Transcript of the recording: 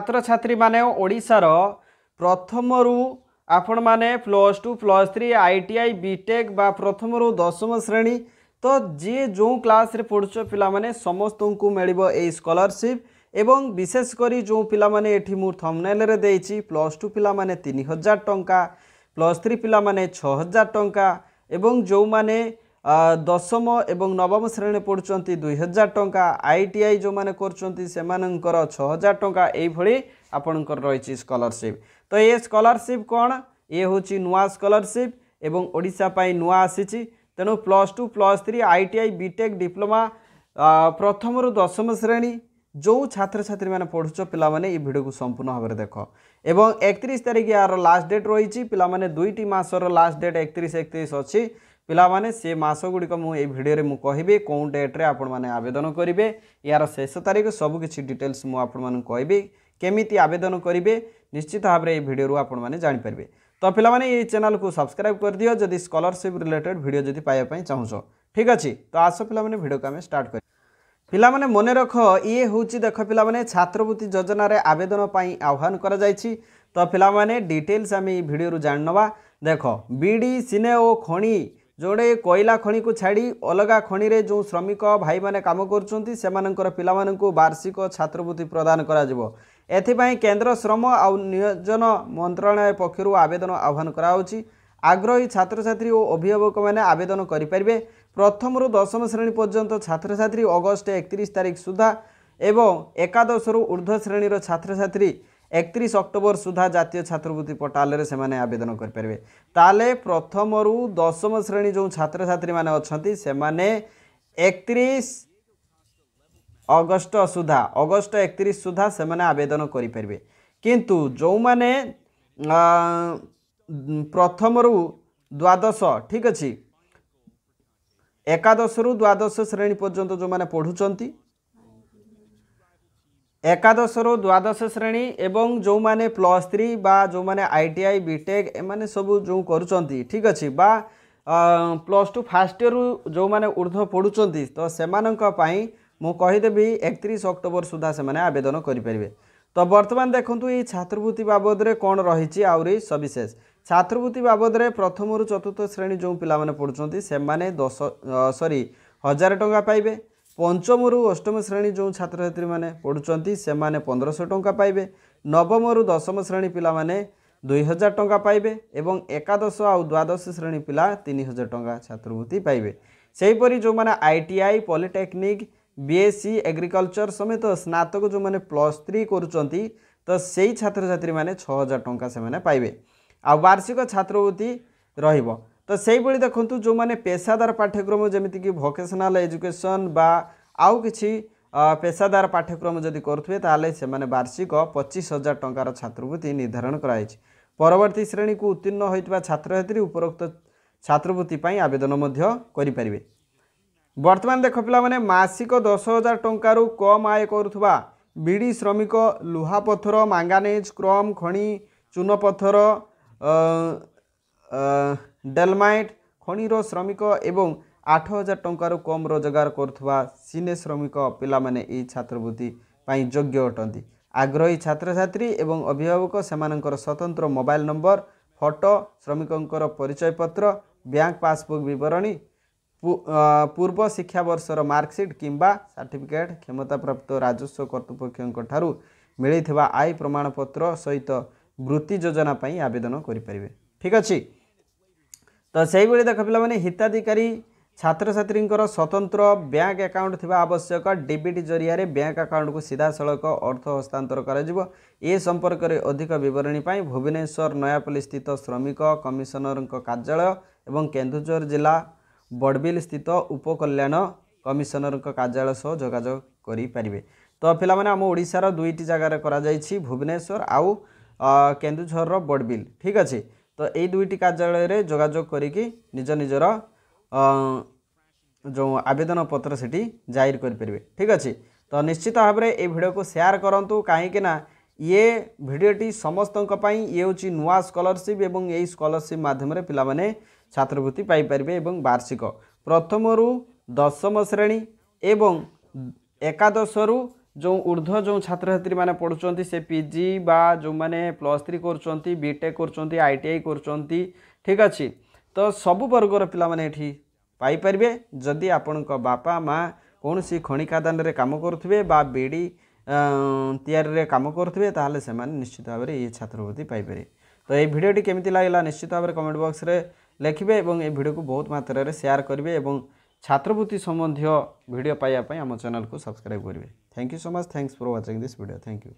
ছাত্রছাত্রীমানে ওড়িশার প্রথমরু ଆପଣମାନେ plus two plus three I T I BTech ବା ପ୍ରଥମରୁ ଦଶମ ଶ୍ରେଣୀ ତ ଯିଏ ଯେଉଁ କ୍ଲାସ୍ରେ ପଢ଼ୁଛ ପିଲାମାନେ ସମସ୍ତଙ୍କୁ ମିଳିବ ଏହି ସ୍କଲାରସିପ୍ ଏବଂ ବିଶେଷ କରି ଯେଉଁ ପିଲାମାନେ ଏଠି ମୁଁ ଥମ୍ନେଲ୍ରେ ଦେଇଛି ପ୍ଲସ୍ ଟୁ ପିଲାମାନେ ତିନି ହଜାର ଟଙ୍କା ପ୍ଲସ୍ ଥ୍ରୀ ପିଲାମାନେ ଛଅ ହଜାର ଟଙ୍କା ଏବଂ ଯେଉଁମାନେ দশম এবং নবম শ্রেণী পড়ুঁচ দুই হাজার টঙ্কা আইটিআই যে করছেন সে ছ হাজার টঙ্কা এইভাবে আপনার রয়েছে স্কলারশিপ তো এ স্কলারশিপ কোণ ইয়ে হচ্ছে নূয়া স্কলারশিপ এবং ওড়শা পাই নূয়া আসিছি তেণু plus two plus three ITI BTech diploma প্রথমর দশম শ্রেণী যে ছাত্রছাত্রী মানে পড়ুছ পিলা মানে এই ভিডিওকে সম্পূর্ণ ভাবে দেখ এবং একত্রিশ তারিখ ইয়ার লাস্ট ডেট রয়েছে পিলা মানে দুইটি মাসর লাস্ট ডেট একত্রিশ একত্রিশ অছি ପିଲାମାନେ ସେ ମାସଗୁଡ଼ିକ ମୁଁ ଏଇ ଭିଡ଼ିଓରେ ମୁଁ କହିବି କେଉଁ ଡେଟ୍ରେ ଆପଣମାନେ ଆବେଦନ କରିବେ ଏହାର ଶେଷ ତାରିଖ ସବୁକିଛି ଡିଟେଲ୍ସ ମୁଁ ଆପଣମାନଙ୍କୁ କହିବି କେମିତି ଆବେଦନ କରିବେ ନିଶ୍ଚିତ ଭାବରେ ଏହି ଭିଡ଼ିଓରୁ ଆପଣମାନେ ଜାଣିପାରିବେ ତ ପିଲାମାନେ ଏଇ ଚ୍ୟାନେଲ୍କୁ ସବସ୍କ୍ରାଇବ୍ କରିଦିଅ ଯଦି ସ୍କଲରସିପ୍ ରିଲେଟେଡ଼୍ ଭିଡ଼ିଓ ଯଦି ପାଇବା ପାଇଁ ଚାହୁଁଛ ଠିକ୍ ଅଛି ତ ଆସ ପିଲାମାନେ ଭିଡ଼ିଓକୁ ଆମେ ଷ୍ଟାର୍ଟ କରିବା ପିଲାମାନେ ମନେ ରଖ ଇଏ ହେଉଛି ଦେଖ ପିଲାମାନେ ଛାତ୍ରବୃତ୍ତି ଯୋଜନାରେ ଆବେଦନ ପାଇଁ ଆହ୍ୱାନ କରାଯାଇଛି ତ ପିଲାମାନେ ଡିଟେଲ୍ସ ଆମେ ଏଇ ଭିଡ଼ିଓରୁ ଜାଣିନେବା ଦେଖ ବିଡ଼ି ସିନେ ଓ ଖଣି ଯେଉଁଟାକି କୋଇଲା ଖଣିକୁ ଛାଡ଼ି ଅଲଗା ଖଣିରେ ଯେଉଁ ଶ୍ରମିକ ଭାଇମାନେ କାମ କରୁଛନ୍ତି ସେମାନଙ୍କର ପିଲାମାନଙ୍କୁ ବାର୍ଷିକ ଛାତ୍ରବୃତ୍ତି ପ୍ରଦାନ କରାଯିବ ଏଥିପାଇଁ କେନ୍ଦ୍ର ଶ୍ରମ ଆଉ ନିୟୋଜନ ମନ୍ତ୍ରଣାଳୟ ପକ୍ଷରୁ ଆବେଦନ ଆହ୍ୱାନ କରାହେଉଛି ଆଗ୍ରହୀ ଛାତ୍ରଛାତ୍ରୀ ଓ ଅଭିଭାବକମାନେ ଆବେଦନ କରିପାରିବେ ପ୍ରଥମରୁ ଦଶମ ଶ୍ରେଣୀ ପର୍ଯ୍ୟନ୍ତ ଛାତ୍ରଛାତ୍ରୀ ଅଗଷ୍ଟ ଏକତିରିଶ ତାରିଖ ସୁଦ୍ଧା ଏବଂ ଏକାଦଶରୁ ଉର୍ଦ୍ଧ୍ୱ ଶ୍ରେଣୀର ଛାତ୍ରଛାତ୍ରୀ একত্রিশ অক্টোবর সুদ্ধা জাতীয় ছাত্রবৃত্তি পোর্টালে সে আবেদন করে তাহলে প্রথমরু দশম শ্রেণী যে ছাত্রছাত্রী মানে অনেক একত্রিশ অগস্ট সুদ্ধা অগস্ট একত্রিশ সুদ্ধা সে আবেদন করে কিন্তু যে প্রথমরু দ্বাদশ ঠিক আছে একাদশ রু দ্বাদশ শ্রেণী পর্যন্ত যে পড়ুচার ଏକାଦଶରୁ ଦ୍ୱାଦଶ ଶ୍ରେଣୀ ଏବଂ ଯେଉଁମାନେ ପ୍ଲସ୍ ଥ୍ରୀ ବା ଯେଉଁମାନେ ଆଇ ଟି ଆଇ ବିଟେକ୍ ଏମାନେ ସବୁ ଯେଉଁ କରୁଛନ୍ତି ଠିକ୍ ଅଛି ବା ପ୍ଲସ୍ ଟୁ ଫାର୍ଷ୍ଟ ଇୟର୍ରୁ ଯେଉଁମାନେ ଉର୍ଦ୍ଧ୍ୱ ପଢ଼ୁଛନ୍ତି ତ ସେମାନଙ୍କ ପାଇଁ ମୁଁ କହିଦେବି ଏକତିରିଶ ଅକ୍ଟୋବର ସୁଦ୍ଧା ସେମାନେ ଆବେଦନ କରିପାରିବେ ତ ବର୍ତ୍ତମାନ ଦେଖନ୍ତୁ ଏହି ଛାତ୍ରବୃତ୍ତି ବାବଦରେ କ'ଣ ରହିଛି ଆହୁରି ସବିଶେଷ ଛାତ୍ରବୃତ୍ତି ବାବଦରେ ପ୍ରଥମରୁ ଚତୁର୍ଥ ଶ୍ରେଣୀ ଯେଉଁ ପିଲାମାନେ ପଢ଼ୁଛନ୍ତି ସେମାନେ ଦଶ ସରି ହଜାର ଟଙ୍କା ପାଇବେ ପଞ୍ଚମରୁ ଅଷ୍ଟମ ଶ୍ରେଣୀ ଯେଉଁ ଛାତ୍ରଛାତ୍ରୀମାନେ ପଢ଼ୁଛନ୍ତି ସେମାନେ ପନ୍ଦରଶହ ଟଙ୍କା ପାଇବେ ନବମରୁ ଦଶମ ଶ୍ରେଣୀ ପିଲାମାନେ ଦୁଇ ହଜାର ଟଙ୍କା ପାଇବେ ଏବଂ ଏକାଦଶ ଆଉ ଦ୍ୱାଦଶ ଶ୍ରେଣୀ ପିଲା ତିନି ହଜାର ଟଙ୍କା ଛାତ୍ରବୃତ୍ତି ପାଇବେ ସେହିପରି ଯେଉଁମାନେ I T I polytechnic BSc agriculture ସମେତ ସ୍ନାତକ ଯେଉଁମାନେ ପ୍ଲସ୍ ଥ୍ରୀ କରୁଛନ୍ତି ତ ସେଇ ଛାତ୍ରଛାତ୍ରୀମାନେ ଛଅ ହଜାର ଟଙ୍କା ସେମାନେ ପାଇବେ ଆଉ ବାର୍ଷିକ ଛାତ୍ରବୃତ୍ତି ରହିବ ତ ସେହିଭଳି ଦେଖନ୍ତୁ ଯେଉଁମାନେ ପେସାଦାର ପାଠ୍ୟକ୍ରମ ଯେମିତିକି ଭୋକେସନାଲ ଏଜୁକେସନ୍ ବା ଆଉ କିଛି ପେସାଦାର ପାଠ୍ୟକ୍ରମ ଯଦି କରୁଥିବେ ତାହେଲେ ସେମାନେ ବାର୍ଷିକ ପଚିଶ ହଜାର ଟଙ୍କାର ଛାତ୍ରବୃତ୍ତି ନିର୍ଦ୍ଧାରଣ କରାଯାଇଛି ପରବର୍ତ୍ତୀ ଶ୍ରେଣୀକୁ ଉତ୍ତୀର୍ଣ୍ଣ ହୋଇଥିବା ଛାତ୍ରଛାତ୍ରୀ ଉପରୋକ୍ତ ଛାତ୍ରବୃତ୍ତି ପାଇଁ ଆବେଦନ ମଧ୍ୟ କରିପାରିବେ ବର୍ତ୍ତମାନ ଦେଖ ପିଲାମାନେ ମାସିକ ଦଶ ହଜାର ଟଙ୍କାରୁ କମ୍ ଆୟ କରୁଥିବା ବିଡ଼ି ଶ୍ରମିକ ଲୁହାପଥର ମାଙ୍ଗାନେଜ୍ କ୍ରମ୍ ଖଣି ଚୂନପଥର ଡେଲମାଇଟ୍ ଖଣିର ଶ୍ରମିକ ଏବଂ ଆଠ ହଜାର ଟଙ୍କାରୁ କମ୍ ରୋଜଗାର କରୁଥିବା ସିନେ ଶ୍ରମିକ ପିଲାମାନେ ଏହି ଛାତ୍ରବୃତ୍ତି ପାଇଁ ଯୋଗ୍ୟ ଅଟନ୍ତି ଆଗ୍ରହୀ ଛାତ୍ରଛାତ୍ରୀ ଏବଂ ଅଭିଭାବକ ସେମାନଙ୍କର ସ୍ୱତନ୍ତ୍ର ମୋବାଇଲ୍ ନମ୍ବର ଫଟୋ ଶ୍ରମିକଙ୍କର ପରିଚୟପତ୍ର ବ୍ୟାଙ୍କ ପାସ୍ବୁକ୍ ବିବରଣୀ ପୂର୍ବ ଶିକ୍ଷାବର୍ଷର ମାର୍କସିଟ୍ କିମ୍ବା ସାର୍ଟିଫିକେଟ୍ କ୍ଷମତାପ୍ରାପ୍ତ ରାଜସ୍ୱ କର୍ତ୍ତୃପକ୍ଷଙ୍କ ଠାରୁ ମିଳିଥିବା ଆଇ ପ୍ରମାଣପତ୍ର ସହିତ ବୃତ୍ତି ଯୋଜନା ପାଇଁ ଆବେଦନ କରିପାରିବେ ଠିକ୍ ଅଛି ତ ସେହିଭଳି ଦେଖ ପିଲାମାନେ ହିତାଧିକାରୀ ଛାତ୍ରଛାତ୍ରୀଙ୍କର ସ୍ୱତନ୍ତ୍ର ବ୍ୟାଙ୍କ ଆକାଉଣ୍ଟ ଥିବା ଆବଶ୍ୟକ ଡିବିଟି ଜରିଆରେ ବ୍ୟାଙ୍କ ଆକାଉଣ୍ଟକୁ ସିଧାସଳଖ ଅର୍ଥ ହସ୍ତାନ୍ତର କରାଯିବ ଏ ସମ୍ପର୍କରେ ଅଧିକ ବିବରଣୀ ପାଇଁ ଭୁବନେଶ୍ୱର ନୟାପଲ୍ଲୀ ସ୍ଥିତ ଶ୍ରମିକ କମିଶନରଙ୍କ କାର୍ଯ୍ୟାଳୟ ଏବଂ କେନ୍ଦୁଝର ଜିଲ୍ଲା ବଡ଼ବିଲ୍ ସ୍ଥିତ ଉପକଲ୍ୟାଣ କମିଶନରଙ୍କ କାର୍ଯ୍ୟାଳୟ ସହ ଯୋଗାଯୋଗ କରିପାରିବେ ତ ପିଲାମାନେ ଆମ ଓଡ଼ିଶାର ଦୁଇଟି ଜାଗାରେ କରାଯାଇଛି ଭୁବନେଶ୍ୱର ଆଉ କେନ୍ଦୁଝରର ବଡ଼ବିଲ୍ ଠିକ୍ ଅଛି ତ ଏଇ ଦୁଇଟି କାର୍ଯ୍ୟାଳୟରେ ଯୋଗାଯୋଗ କରିକି ନିଜ ନିଜର ଯେଉଁ ଆବେଦନ ପତ୍ର ସେଠି ଜାହିର କରିପାରିବେ ଠିକ୍ ଅଛି ତ ନିଶ୍ଚିତ ଭାବରେ ଏ ଭିଡ଼ିଓକୁ ସେୟାର କରନ୍ତୁ କାହିଁକି ନା ଇଏ ଭିଡ଼ିଓଟି ସମସ୍ତଙ୍କ ପାଇଁ ଇଏ ହେଉଛି ନୂଆ ସ୍କଲାରସିପ୍ ଏବଂ ଏହି ସ୍କଲାରସିପ୍ ମାଧ୍ୟମରେ ପିଲାମାନେ ଛାତ୍ରବୃତ୍ତି ପାଇପାରିବେ ଏବଂ ବାର୍ଷିକ ପ୍ରଥମରୁ ଦଶମ ଶ୍ରେଣୀ ଏବଂ ଏକାଦଶରୁ जो ऊर्ध जो छात्र छात्री मैंने पढ़ुं से पिजी बा जो मैंने प्लस थ्री करटे कर आई टी आई कर ठीक अच्छे तो सब वर्गर पे पाइपर जदि आपण बापा माँ कौन सी खणिकादान कम करेंगे बाड़ी तैयारी काम करेंगे से निश्चित भाव ये छात्रवृत्ति पाइपर तो ये भिडियोटी केमी लगेगा निश्चित भाव कमेंट बक्स में लिखे और यीडियो को बहुत मात्रा सेयार करेंगे छात्रवृत्ति सम्बन्धियों भिड पाइबापी आम चेल को सब्सक्राइब करेंगे Thank you so much. Thanks for watching this video. Thank you.